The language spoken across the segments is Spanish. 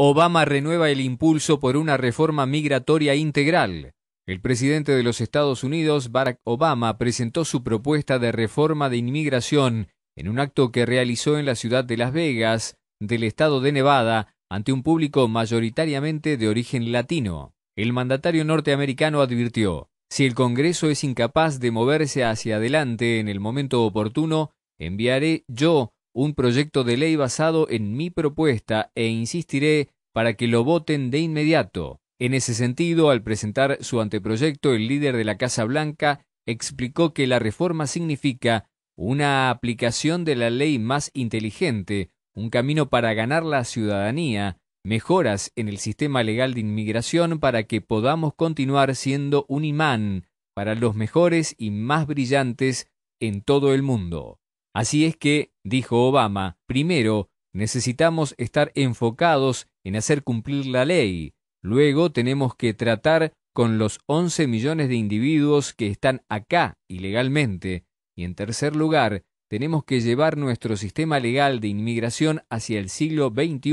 Obama renueva el impulso por una reforma migratoria integral. El presidente de los Estados Unidos, Barack Obama, presentó su propuesta de reforma de inmigración en un acto que realizó en la ciudad de Las Vegas, del estado de Nevada, ante un público mayoritariamente de origen latino. El mandatario norteamericano advirtió, si el Congreso es incapaz de moverse hacia adelante en el momento oportuno, enviaré yo un proyecto de ley basado en mi propuesta e insistiré para que lo voten de inmediato. En ese sentido, al presentar su anteproyecto, el líder de la Casa Blanca explicó que la reforma significa una aplicación de la ley más inteligente, un camino para ganar la ciudadanía, mejoras en el sistema legal de inmigración para que podamos continuar siendo un imán para los mejores y más brillantes en todo el mundo. Así es que, dijo Obama, primero necesitamos estar enfocados en hacer cumplir la ley, luego tenemos que tratar con los 11 millones de individuos que están acá ilegalmente, y en tercer lugar, tenemos que llevar nuestro sistema legal de inmigración hacia el siglo XXI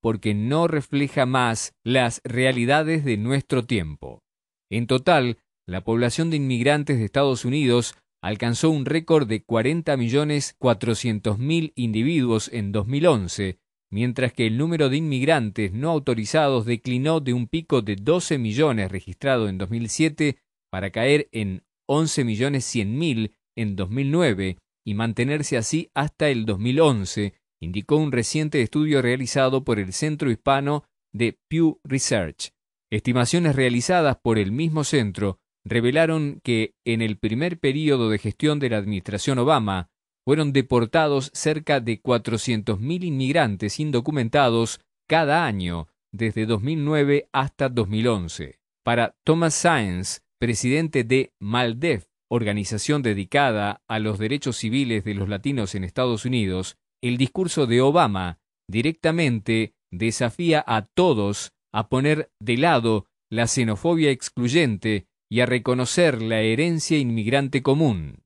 porque no refleja más las realidades de nuestro tiempo. En total, la población de inmigrantes de Estados Unidos alcanzó un récord de 40.400.000 individuos en 2011, mientras que el número de inmigrantes no autorizados declinó de un pico de 12 millones registrado en 2007 para caer en 11.100.000 en 2009 y mantenerse así hasta el 2011, indicó un reciente estudio realizado por el Centro Hispano de Pew Research. Estimaciones realizadas por el mismo centro revelaron que en el primer período de gestión de la administración Obama fueron deportados cerca de 400.000 inmigrantes indocumentados cada año desde 2009 hasta 2011. Para Thomas Sainz, presidente de MALDEF, organización dedicada a los derechos civiles de los latinos en Estados Unidos, el discurso de Obama directamente desafía a todos a poner de lado la xenofobia excluyente y a reconocer la herencia inmigrante común,